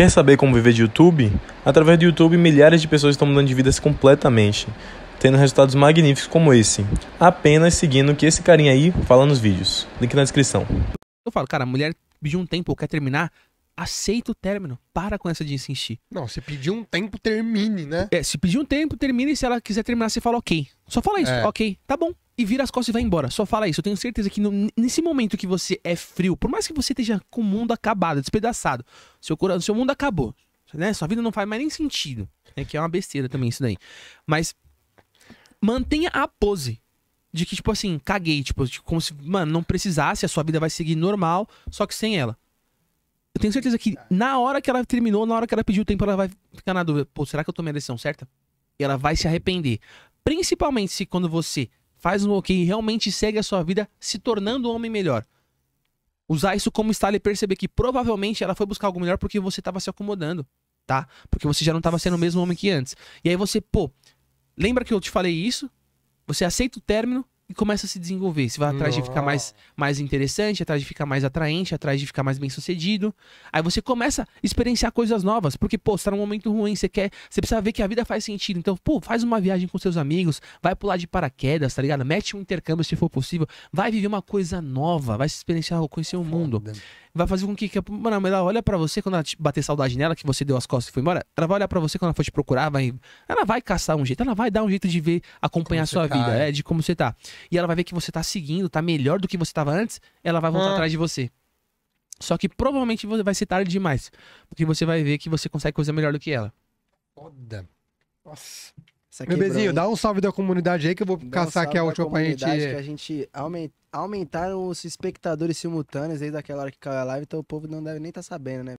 Quer saber como viver de YouTube? Através do YouTube, milhares de pessoas estão mudando de vidas completamente, tendo resultados magníficos como esse, apenas seguindo o que esse carinha aí fala nos vídeos. Link na descrição. Eu falo, cara, a mulher pediu um tempo, quer terminar, aceita o término. Para com essa de insistir. Não, se pedir um tempo, termine, né? É, se pedir um tempo, termine. E se ela quiser terminar, você fala ok. Só fala isso, é. ok, tá bom e vira as costas e vai embora. Só fala isso. Eu tenho certeza que no, nesse momento que você é frio, por mais que você esteja com o mundo acabado, despedaçado, seu, coração, seu mundo acabou. Né? Sua vida não faz mais nem sentido. É né? que é uma besteira também isso daí. Mas mantenha a pose. De que, tipo assim, caguei, tipo, tipo, como se, mano, não precisasse, a sua vida vai seguir normal, só que sem ela. Eu tenho certeza que na hora que ela terminou, na hora que ela pediu o tempo, ela vai ficar na dúvida, pô, será que eu tomei a decisão certa? E ela vai se arrepender. Principalmente se quando você faz um ok e realmente segue a sua vida se tornando um homem melhor. Usar isso como estalo e perceber que provavelmente ela foi buscar algo melhor porque você estava se acomodando, tá? Porque você já não estava sendo o mesmo homem que antes. E aí você, pô, lembra que eu te falei isso? Você aceita o término, e começa a se desenvolver. Você vai atrás Nossa. de ficar mais, mais interessante, atrás de ficar mais atraente, atrás de ficar mais bem sucedido. Aí você começa a experienciar coisas novas, porque, pô, você tá num momento ruim, você quer, você precisa ver que a vida faz sentido. Então, pô, faz uma viagem com seus amigos, vai pular de paraquedas, tá ligado? Mete um intercâmbio se for possível, vai viver uma coisa nova, vai se experienciar, conhecer o um é mundo vai fazer com que, que mano, mas ela olha para você quando ela bater saudade nela, que você deu as costas e foi embora, ela vai olhar para você quando ela for te procurar, vai, ela vai caçar um jeito, ela vai dar um jeito de ver, acompanhar a sua tá, vida, é. é, de como você tá. E ela vai ver que você tá seguindo, tá melhor do que você tava antes, ela vai voltar ah. atrás de você. Só que provavelmente você vai ser tarde demais, porque você vai ver que você consegue coisa melhor do que ela. Foda. Nossa. Bebezinho, dá um salve da comunidade aí que eu vou dá caçar um aqui a última pra gente. Que a gente aument... aumentaram os espectadores simultâneos desde aquela hora que caiu a live, então o povo não deve nem estar tá sabendo, né?